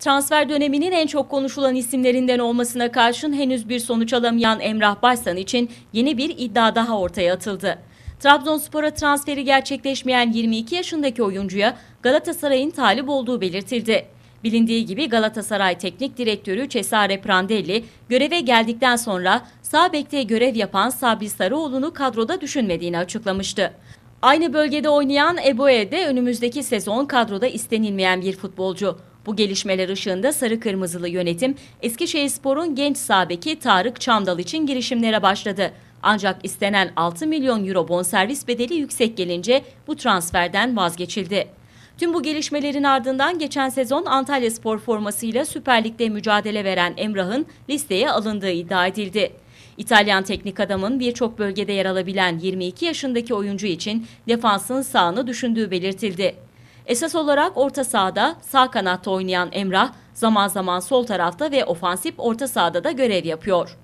Transfer döneminin en çok konuşulan isimlerinden olmasına karşın henüz bir sonuç alamayan Emrah Başsan için yeni bir iddia daha ortaya atıldı. Trabzonspor'a transferi gerçekleşmeyen 22 yaşındaki oyuncuya Galatasaray'ın talip olduğu belirtildi. Bilindiği gibi Galatasaray Teknik Direktörü Cesare Prandelli göreve geldikten sonra sağ bekte görev yapan Sabri Sarıoğlu'nu kadroda düşünmediğini açıklamıştı. Aynı bölgede oynayan Eboe de önümüzdeki sezon kadroda istenilmeyen bir futbolcu. Bu gelişmeler ışığında Sarı Kırmızılı yönetim Eskişehirspor'un genç sabeki Tarık Çamdal için girişimlere başladı. Ancak istenen 6 milyon euro bonservis bedeli yüksek gelince bu transferden vazgeçildi. Tüm bu gelişmelerin ardından geçen sezon Antalya Spor formasıyla Süper Lig'de mücadele veren Emrah'ın listeye alındığı iddia edildi. İtalyan teknik adamın birçok bölgede yer alabilen 22 yaşındaki oyuncu için defansın sağını düşündüğü belirtildi. Esas olarak orta sahada sağ kanatta oynayan Emrah zaman zaman sol tarafta ve ofansif orta sahada da görev yapıyor.